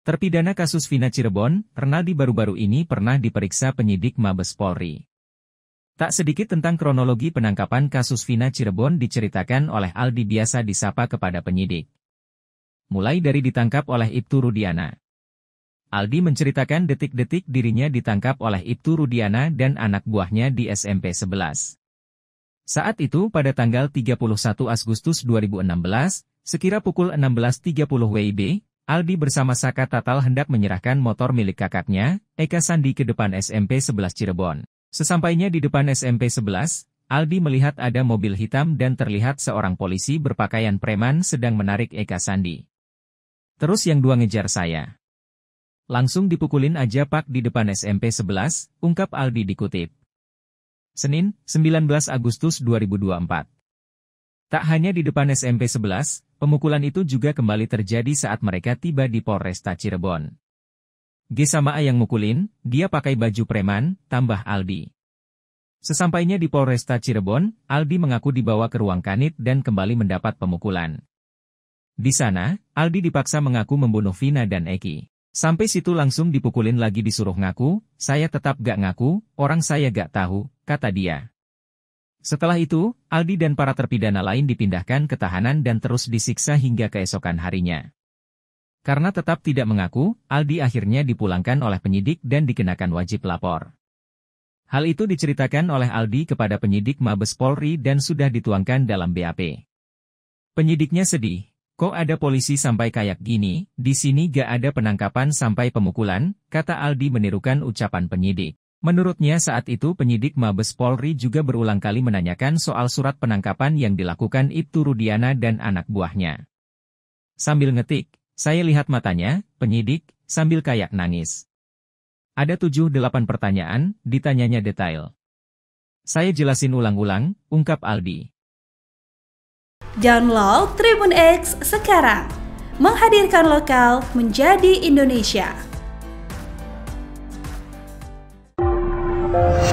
Terpidana kasus Vina Cirebon, Renaldi baru-baru ini pernah diperiksa penyidik Mabes Polri. Tak sedikit tentang kronologi penangkapan kasus Vina Cirebon diceritakan oleh Aldi biasa disapa kepada penyidik. Mulai dari ditangkap oleh Ibtu Rudiana. Aldi menceritakan detik-detik dirinya ditangkap oleh Ibtu Rudiana dan anak buahnya di SMP 11. Saat itu pada tanggal 31 Agustus 2016, sekira pukul 16.30 WIB, Aldi bersama Saka Tatal hendak menyerahkan motor milik kakaknya, Eka Sandi ke depan SMP 11 Cirebon. Sesampainya di depan SMP 11, Aldi melihat ada mobil hitam dan terlihat seorang polisi berpakaian preman sedang menarik Eka Sandi. Terus yang dua ngejar saya. Langsung dipukulin aja pak di depan SMP 11, ungkap Aldi dikutip. Senin, 19 Agustus 2024. Tak hanya di depan SMP 11, Pemukulan itu juga kembali terjadi saat mereka tiba di Polresta Cirebon. G sama A yang mukulin, dia pakai baju preman, tambah Aldi. Sesampainya di Polresta Cirebon, Aldi mengaku dibawa ke ruang kanit dan kembali mendapat pemukulan. Di sana, Aldi dipaksa mengaku membunuh Vina dan Eki. Sampai situ langsung dipukulin lagi disuruh ngaku, saya tetap gak ngaku, orang saya gak tahu, kata dia. Setelah itu, Aldi dan para terpidana lain dipindahkan ke tahanan dan terus disiksa hingga keesokan harinya. Karena tetap tidak mengaku, Aldi akhirnya dipulangkan oleh penyidik dan dikenakan wajib lapor. Hal itu diceritakan oleh Aldi kepada penyidik Mabes Polri dan sudah dituangkan dalam BAP. Penyidiknya sedih, kok ada polisi sampai kayak gini, di sini gak ada penangkapan sampai pemukulan, kata Aldi menirukan ucapan penyidik. Menurutnya saat itu penyidik Mabes Polri juga berulang kali menanyakan soal surat penangkapan yang dilakukan Ibtu Rudiana dan anak buahnya. Sambil ngetik, saya lihat matanya, penyidik, sambil kayak nangis. Ada tujuh delapan pertanyaan, ditanyanya detail. Saya jelasin ulang-ulang, ungkap Aldi. Download Tribun X sekarang. Menghadirkan lokal menjadi Indonesia. you.